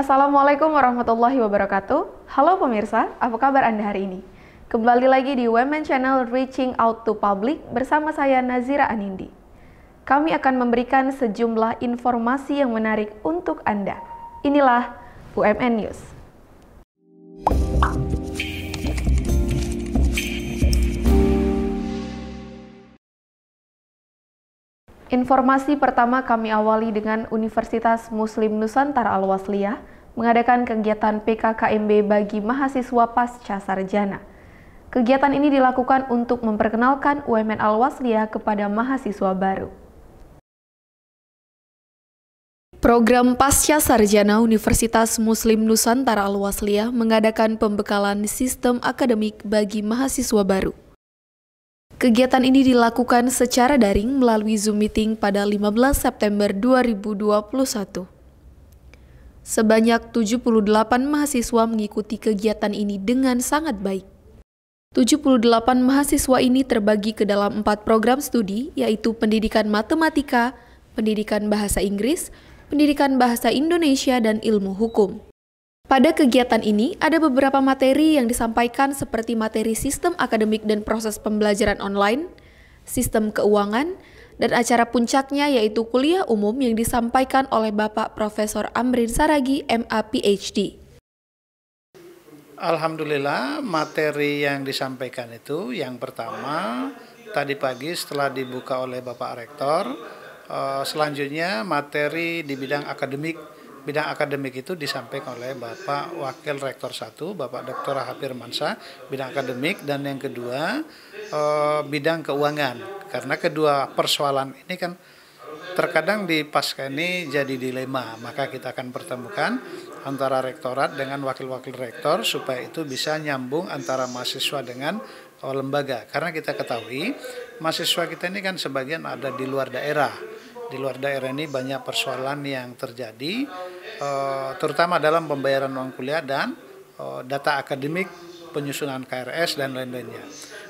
Assalamualaikum warahmatullahi wabarakatuh. Halo pemirsa, apa kabar Anda hari ini? Kembali lagi di Women Channel Reaching Out to Public bersama saya Nazira Anindi. Kami akan memberikan sejumlah informasi yang menarik untuk Anda. Inilah UMN News. Informasi pertama kami awali dengan Universitas Muslim Nusantara Al-Wasliyah mengadakan kegiatan PKKMB bagi mahasiswa pasca sarjana. Kegiatan ini dilakukan untuk memperkenalkan UMN al kepada mahasiswa baru. Program Pasca Sarjana Universitas Muslim Nusantara al mengadakan pembekalan sistem akademik bagi mahasiswa baru. Kegiatan ini dilakukan secara daring melalui Zoom Meeting pada 15 September 2021. Sebanyak 78 mahasiswa mengikuti kegiatan ini dengan sangat baik. 78 mahasiswa ini terbagi ke dalam empat program studi, yaitu pendidikan matematika, pendidikan bahasa Inggris, pendidikan bahasa Indonesia, dan ilmu hukum. Pada kegiatan ini, ada beberapa materi yang disampaikan seperti materi sistem akademik dan proses pembelajaran online, sistem keuangan, dan acara puncaknya yaitu kuliah umum yang disampaikan oleh Bapak Profesor Amrin Saragi, MA PhD. Alhamdulillah materi yang disampaikan itu yang pertama tadi pagi setelah dibuka oleh Bapak Rektor, eh, selanjutnya materi di bidang akademik bidang akademik itu disampaikan oleh Bapak Wakil Rektor 1, Bapak Dr. Hafir Mansa, bidang akademik, dan yang kedua eh, bidang keuangan. Karena kedua persoalan ini kan terkadang di pasca ini jadi dilema, maka kita akan pertemukan antara rektorat dengan wakil-wakil rektor supaya itu bisa nyambung antara mahasiswa dengan eh, lembaga. Karena kita ketahui mahasiswa kita ini kan sebagian ada di luar daerah di luar daerah ini banyak persoalan yang terjadi, eh, terutama dalam pembayaran uang kuliah dan eh, data akademik penyusunan KRS dan lain-lainnya.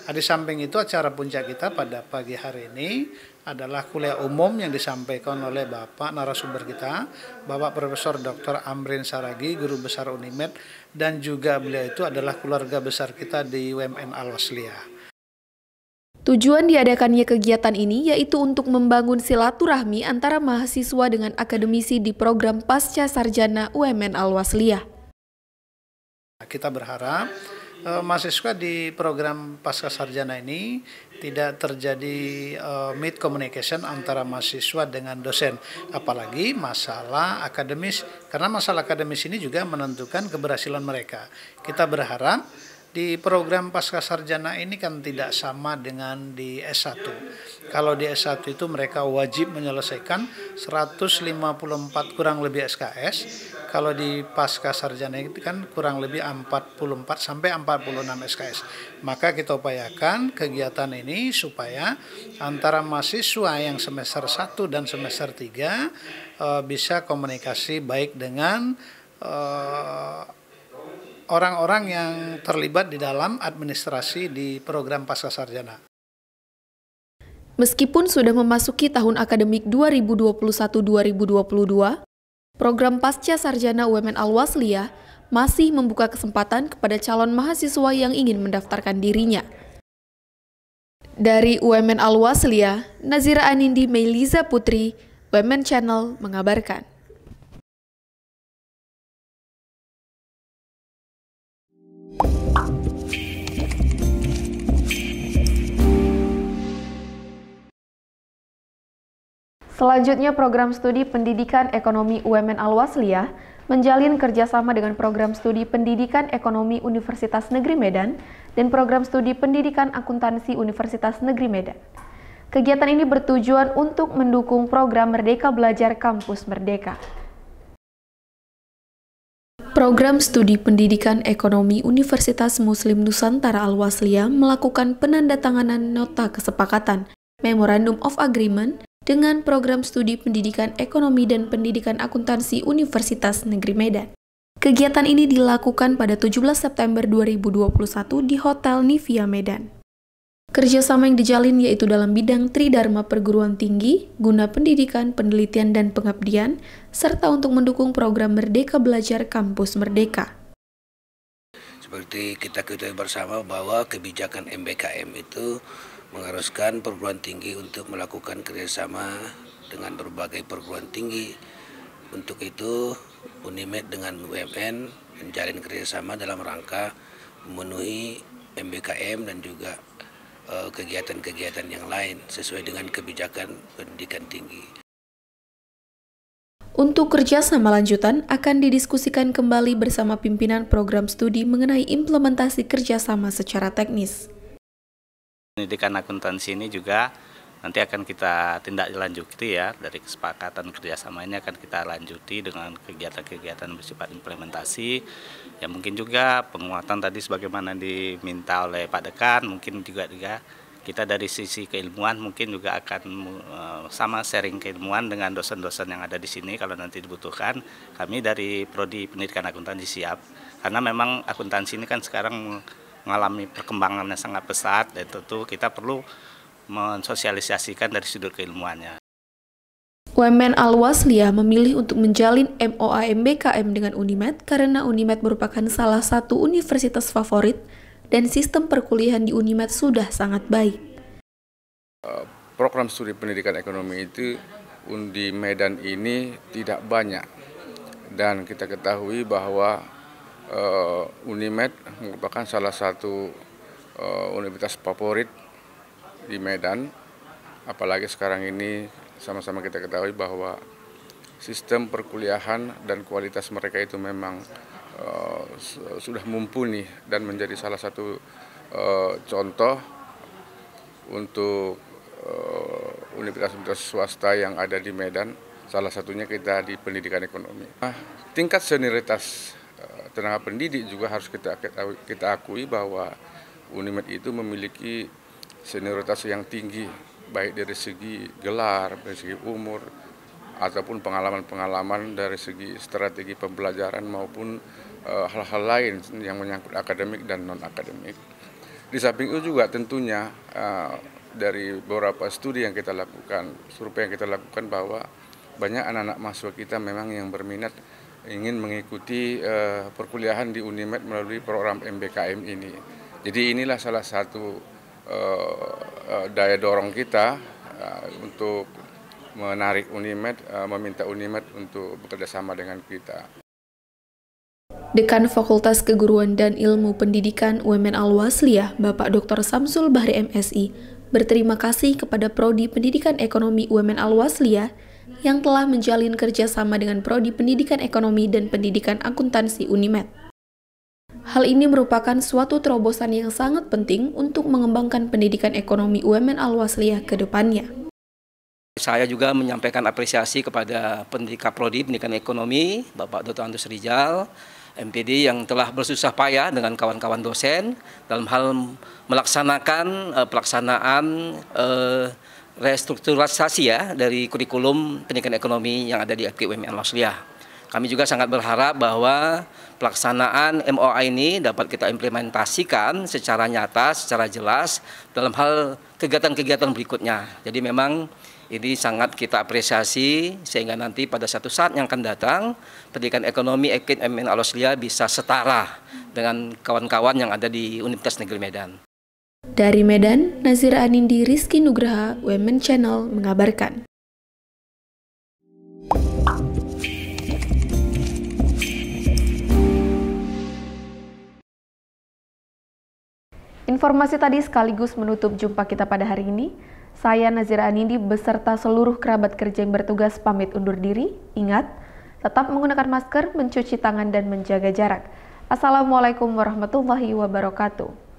Nah, di samping itu acara puncak kita pada pagi hari ini adalah kuliah umum yang disampaikan oleh Bapak narasumber kita, Bapak Profesor Dr. Amrin Saragi, Guru Besar Unimed, dan juga beliau itu adalah keluarga besar kita di UMN al Tujuan diadakannya kegiatan ini yaitu untuk membangun silaturahmi antara mahasiswa dengan akademisi di program Pasca Sarjana UMN Al-Wasliyah. Kita berharap eh, mahasiswa di program Pasca Sarjana ini tidak terjadi eh, mid communication antara mahasiswa dengan dosen, apalagi masalah akademis, karena masalah akademis ini juga menentukan keberhasilan mereka. Kita berharap di program pasca sarjana ini kan tidak sama dengan di S1. Kalau di S1 itu mereka wajib menyelesaikan 154 kurang lebih SKS. Kalau di pasca sarjana itu kan kurang lebih 44 sampai 46 SKS. Maka kita upayakan kegiatan ini supaya antara mahasiswa yang semester 1 dan semester 3 eh, bisa komunikasi baik dengan eh, orang-orang yang terlibat di dalam administrasi di program pasca sarjana. Meskipun sudah memasuki tahun akademik 2021-2022, program pasca sarjana UMN Al-Wasliyah masih membuka kesempatan kepada calon mahasiswa yang ingin mendaftarkan dirinya. Dari UMN Al-Wasliyah, Nazira Anindi Meliza Putri, UMN Channel mengabarkan. Selanjutnya, program studi pendidikan ekonomi UMN al menjalin kerjasama dengan program studi pendidikan ekonomi Universitas Negeri Medan dan program studi pendidikan akuntansi Universitas Negeri Medan. Kegiatan ini bertujuan untuk mendukung program Merdeka Belajar Kampus Merdeka. Program Studi Pendidikan Ekonomi Universitas Muslim Nusantara Al-Wasliyah melakukan penandatanganan nota kesepakatan Memorandum of Agreement dengan Program Studi Pendidikan Ekonomi dan Pendidikan Akuntansi Universitas Negeri Medan. Kegiatan ini dilakukan pada 17 September 2021 di Hotel Nivia Medan. Kerjasama yang dijalin yaitu dalam bidang tridharma perguruan tinggi, guna pendidikan, penelitian, dan pengabdian, serta untuk mendukung program Merdeka Belajar Kampus Merdeka. Seperti kita ketahui bersama bahwa kebijakan MBKM itu mengharuskan perguruan tinggi untuk melakukan kerjasama dengan berbagai perguruan tinggi. Untuk itu, Unimed dengan UMN menjalin kerjasama dalam rangka memenuhi MBKM dan juga Eh, kegiatan-kegiatan yang lain sesuai dengan kebijakan pendidikan tinggi. Untuk kerjasama lanjutan akan didiskusikan kembali bersama pimpinan program studi mengenai implementasi kerjasama secara teknis. Pendidikan akuntansi ini juga nanti akan kita tindak lanjuti ya dari kesepakatan kerjasama ini akan kita lanjuti dengan kegiatan-kegiatan bersifat implementasi ya mungkin juga penguatan tadi sebagaimana diminta oleh Pak Dekan mungkin juga juga kita dari sisi keilmuan mungkin juga akan eh, sama sharing keilmuan dengan dosen-dosen yang ada di sini kalau nanti dibutuhkan kami dari prodi pendidikan akuntansi siap karena memang akuntansi ini kan sekarang mengalami perkembangannya sangat pesat dan tentu kita perlu mensosialisasikan dari sudut keilmuannya. Wemen Alwasliah memilih untuk menjalin MOAMBKM dengan Unimed karena Unimed merupakan salah satu universitas favorit dan sistem perkuliahan di Unimed sudah sangat baik. Eh, program studi pendidikan ekonomi itu di Medan ini tidak banyak dan kita ketahui bahwa eh, Unimed merupakan salah satu eh, universitas favorit di Medan, apalagi sekarang ini sama-sama kita ketahui bahwa sistem perkuliahan dan kualitas mereka itu memang uh, sudah mumpuni dan menjadi salah satu uh, contoh untuk eh, universitas-universitas uh, swasta yang ada di Medan. Salah satunya kita di pendidikan ekonomi. Nah, tingkat senioritas tenaga pendidik juga harus kita kita akui bahwa Unimed itu memiliki senioritas yang tinggi, baik dari segi gelar, dari segi umur, ataupun pengalaman-pengalaman dari segi strategi pembelajaran maupun eh, hal-hal e, lain yang menyangkut akademik dan non-akademik. Di samping itu juga tentunya e, dari beberapa studi yang kita lakukan, survei yang kita lakukan bahwa banyak anak-anak mahasiswa kita memang yang berminat ingin mengikuti e, perkuliahan di Unimed melalui program MBKM ini. Jadi inilah salah satu Eh, eh, daya dorong kita eh, untuk menarik Unimed, meminta Unimed untuk bekerjasama dengan kita. Dekan Fakultas Keguruan dan Ilmu Pendidikan UMN Al-Wasliyah, Bapak Dr. Samsul Bahri MSI, berterima kasih kepada Prodi Pendidikan Ekonomi UMN Al-Wasliyah yang telah menjalin kerjasama dengan Prodi Pendidikan Ekonomi dan Pendidikan Akuntansi UNIMED. Hal ini merupakan suatu terobosan yang sangat penting untuk mengembangkan pendidikan ekonomi UMN Al-Wasliyah ke depannya. Saya juga menyampaikan apresiasi kepada pendika prodi pendidikan ekonomi, Bapak Dr. Andus Rijal, MPD yang telah bersusah payah dengan kawan-kawan dosen dalam hal melaksanakan eh, pelaksanaan eh, restrukturisasi ya dari kurikulum pendidikan ekonomi yang ada di FKUMN Wasliyah. Kami juga sangat berharap bahwa pelaksanaan MOA ini dapat kita implementasikan secara nyata, secara jelas dalam hal kegiatan-kegiatan berikutnya. Jadi memang ini sangat kita apresiasi sehingga nanti pada satu saat yang akan datang pendidikan ekonomi Ekin MN Aloslia bisa setara dengan kawan-kawan yang ada di Universitas Negeri Medan. Dari Medan, Nazira Anindi Rizky Nugraha, Women Channel mengabarkan. Informasi tadi sekaligus menutup jumpa kita pada hari ini. Saya Nazira Anindi beserta seluruh kerabat kerja yang bertugas pamit undur diri. Ingat, tetap menggunakan masker, mencuci tangan, dan menjaga jarak. Assalamualaikum warahmatullahi wabarakatuh.